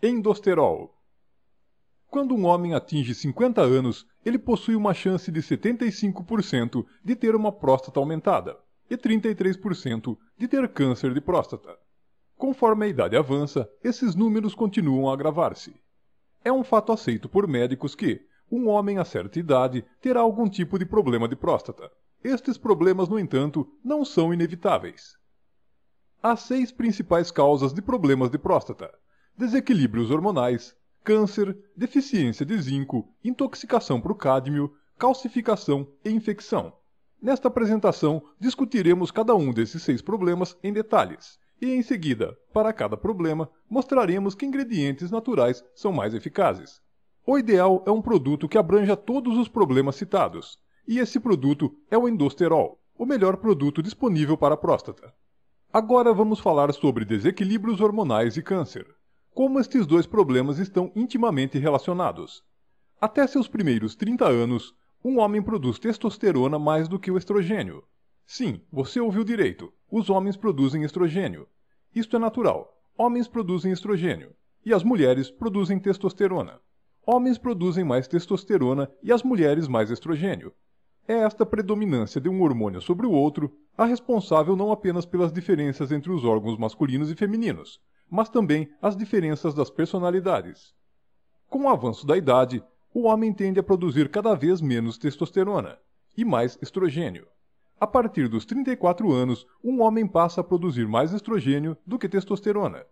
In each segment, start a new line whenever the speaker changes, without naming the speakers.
Endosterol. Quando um homem atinge 50 anos, ele possui uma chance de 75% de ter uma próstata aumentada e 33% de ter câncer de próstata. Conforme a idade avança, esses números continuam a agravar-se. É um fato aceito por médicos que um homem a certa idade terá algum tipo de problema de próstata. Estes problemas, no entanto, não são inevitáveis. Há seis principais causas de problemas de próstata desequilíbrios hormonais, câncer, deficiência de zinco, intoxicação por cádmio, calcificação e infecção. Nesta apresentação, discutiremos cada um desses seis problemas em detalhes. E em seguida, para cada problema, mostraremos que ingredientes naturais são mais eficazes. O ideal é um produto que abranja todos os problemas citados, e esse produto é o endosterol, o melhor produto disponível para a próstata. Agora vamos falar sobre desequilíbrios hormonais e câncer como estes dois problemas estão intimamente relacionados. Até seus primeiros 30 anos, um homem produz testosterona mais do que o estrogênio. Sim, você ouviu direito. Os homens produzem estrogênio. Isto é natural. Homens produzem estrogênio. E as mulheres produzem testosterona. Homens produzem mais testosterona e as mulheres mais estrogênio. É esta predominância de um hormônio sobre o outro a responsável não apenas pelas diferenças entre os órgãos masculinos e femininos, mas também as diferenças das personalidades. Com o avanço da idade, o homem tende a produzir cada vez menos testosterona e mais estrogênio. A partir dos 34 anos, um homem passa a produzir mais estrogênio do que testosterona.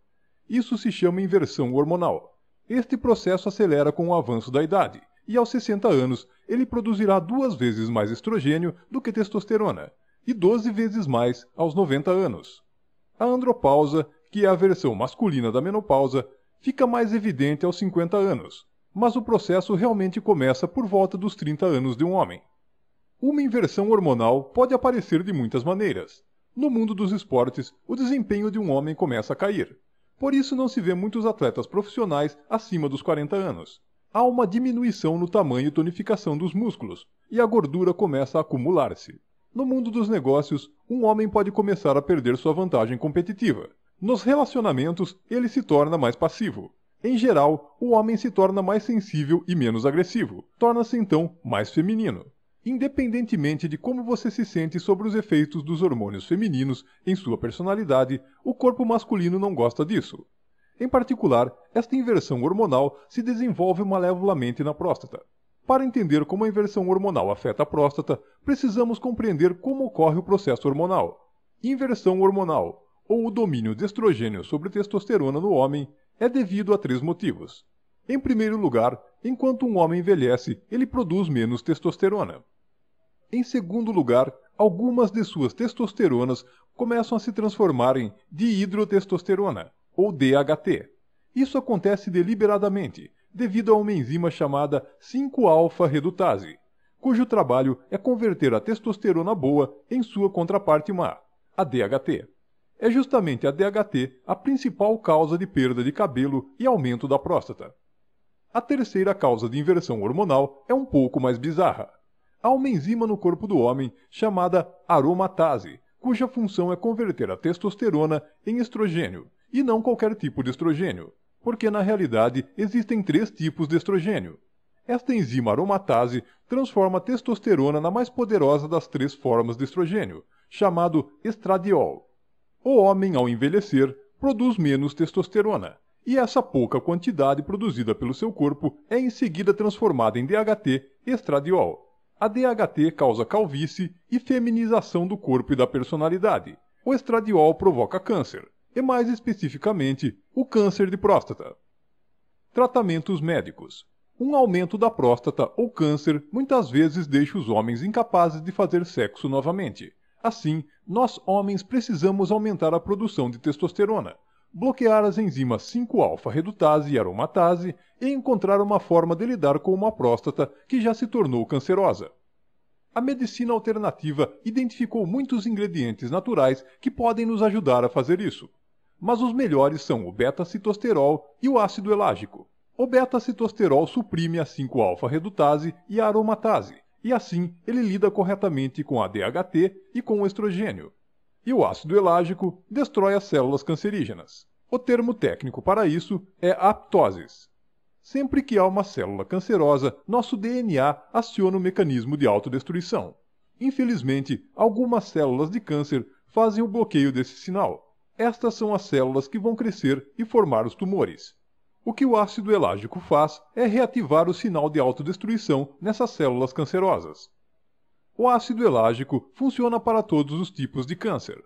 Isso se chama inversão hormonal. Este processo acelera com o avanço da idade, e aos 60 anos ele produzirá duas vezes mais estrogênio do que testosterona, e 12 vezes mais aos 90 anos. A andropausa que a versão masculina da menopausa fica mais evidente aos 50 anos, mas o processo realmente começa por volta dos 30 anos de um homem. Uma inversão hormonal pode aparecer de muitas maneiras. No mundo dos esportes, o desempenho de um homem começa a cair. Por isso não se vê muitos atletas profissionais acima dos 40 anos. Há uma diminuição no tamanho e tonificação dos músculos, e a gordura começa a acumular-se. No mundo dos negócios, um homem pode começar a perder sua vantagem competitiva. Nos relacionamentos, ele se torna mais passivo. Em geral, o homem se torna mais sensível e menos agressivo, torna-se então mais feminino. Independentemente de como você se sente sobre os efeitos dos hormônios femininos em sua personalidade, o corpo masculino não gosta disso. Em particular, esta inversão hormonal se desenvolve malevolamente na próstata. Para entender como a inversão hormonal afeta a próstata, precisamos compreender como ocorre o processo hormonal. Inversão hormonal ou o domínio de estrogênio sobre testosterona no homem é devido a três motivos. Em primeiro lugar, enquanto um homem envelhece, ele produz menos testosterona. Em segundo lugar, algumas de suas testosteronas começam a se transformar em dihidrotestosterona, ou DHT. Isso acontece deliberadamente, devido a uma enzima chamada 5-alfa-redutase, cujo trabalho é converter a testosterona boa em sua contraparte má, a DHT é justamente a DHT a principal causa de perda de cabelo e aumento da próstata. A terceira causa de inversão hormonal é um pouco mais bizarra. Há uma enzima no corpo do homem chamada aromatase, cuja função é converter a testosterona em estrogênio, e não qualquer tipo de estrogênio, porque na realidade existem três tipos de estrogênio. Esta enzima aromatase transforma a testosterona na mais poderosa das três formas de estrogênio, chamado estradiol, o homem, ao envelhecer, produz menos testosterona, e essa pouca quantidade produzida pelo seu corpo é em seguida transformada em DHT, estradiol. A DHT causa calvície e feminização do corpo e da personalidade. O estradiol provoca câncer, e mais especificamente, o câncer de próstata. Tratamentos médicos. Um aumento da próstata ou câncer muitas vezes deixa os homens incapazes de fazer sexo novamente Assim, nós homens precisamos aumentar a produção de testosterona, bloquear as enzimas 5-alfa-redutase e aromatase e encontrar uma forma de lidar com uma próstata que já se tornou cancerosa. A medicina alternativa identificou muitos ingredientes naturais que podem nos ajudar a fazer isso. Mas os melhores são o beta-citosterol e o ácido elágico. O beta-citosterol suprime a 5-alfa-redutase e a aromatase, e assim ele lida corretamente com a DHT e com o estrogênio. E o ácido elágico destrói as células cancerígenas. O termo técnico para isso é aptoses. Sempre que há uma célula cancerosa, nosso DNA aciona o mecanismo de autodestruição. Infelizmente, algumas células de câncer fazem o bloqueio desse sinal. Estas são as células que vão crescer e formar os tumores. O que o ácido elágico faz é reativar o sinal de autodestruição nessas células cancerosas. O ácido elágico funciona para todos os tipos de câncer,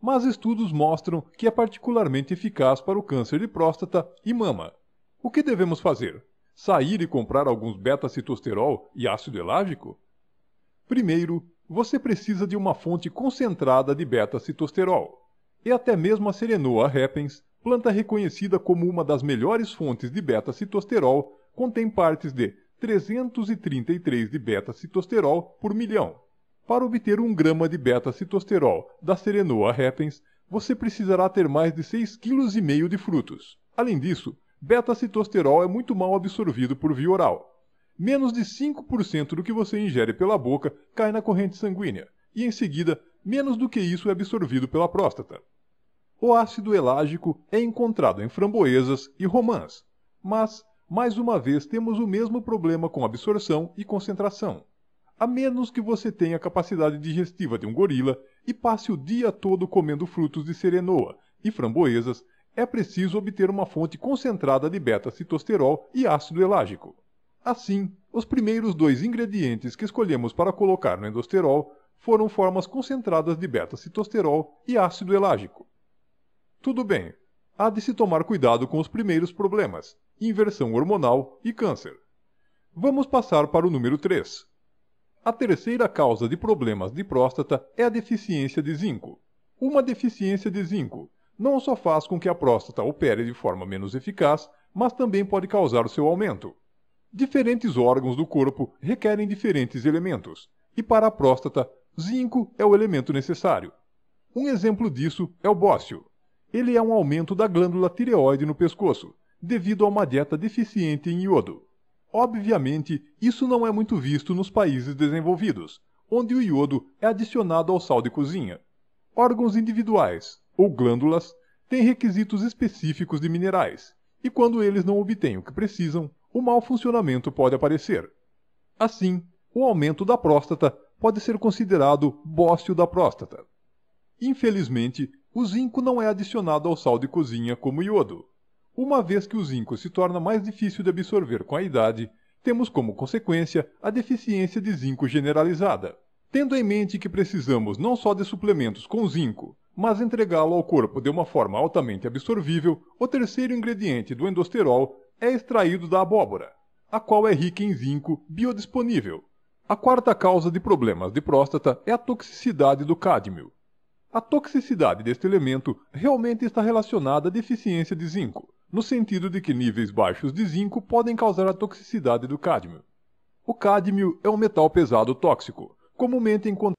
mas estudos mostram que é particularmente eficaz para o câncer de próstata e mama. O que devemos fazer? Sair e comprar alguns beta-citosterol e ácido elágico? Primeiro, você precisa de uma fonte concentrada de beta-citosterol. E até mesmo a Serenoa Happens planta reconhecida como uma das melhores fontes de beta-citosterol, contém partes de 333 de beta-citosterol por milhão. Para obter um grama de beta-citosterol da Serenoa repens, você precisará ter mais de 6,5 kg de frutos. Além disso, beta-citosterol é muito mal absorvido por via oral. Menos de 5% do que você ingere pela boca cai na corrente sanguínea, e em seguida, menos do que isso é absorvido pela próstata. O ácido elágico é encontrado em framboesas e romãs, mas, mais uma vez, temos o mesmo problema com absorção e concentração. A menos que você tenha a capacidade digestiva de um gorila e passe o dia todo comendo frutos de serenoa e framboesas, é preciso obter uma fonte concentrada de beta-citosterol e ácido elágico. Assim, os primeiros dois ingredientes que escolhemos para colocar no endosterol foram formas concentradas de beta-citosterol e ácido elágico. Tudo bem, há de se tomar cuidado com os primeiros problemas, inversão hormonal e câncer. Vamos passar para o número 3. A terceira causa de problemas de próstata é a deficiência de zinco. Uma deficiência de zinco não só faz com que a próstata opere de forma menos eficaz, mas também pode causar o seu aumento. Diferentes órgãos do corpo requerem diferentes elementos, e para a próstata, zinco é o elemento necessário. Um exemplo disso é o bócio. Ele é um aumento da glândula tireoide no pescoço, devido a uma dieta deficiente em iodo. Obviamente, isso não é muito visto nos países desenvolvidos, onde o iodo é adicionado ao sal de cozinha. Órgãos individuais, ou glândulas, têm requisitos específicos de minerais, e quando eles não obtêm o que precisam, o mau funcionamento pode aparecer. Assim, o aumento da próstata pode ser considerado bócio da próstata. Infelizmente, o zinco não é adicionado ao sal de cozinha como iodo. Uma vez que o zinco se torna mais difícil de absorver com a idade, temos como consequência a deficiência de zinco generalizada. Tendo em mente que precisamos não só de suplementos com zinco, mas entregá-lo ao corpo de uma forma altamente absorvível, o terceiro ingrediente do endosterol é extraído da abóbora, a qual é rica em zinco biodisponível. A quarta causa de problemas de próstata é a toxicidade do cádmio, a toxicidade deste elemento realmente está relacionada à deficiência de zinco, no sentido de que níveis baixos de zinco podem causar a toxicidade do cádmio. O cádmio é um metal pesado tóxico, comumente encontrado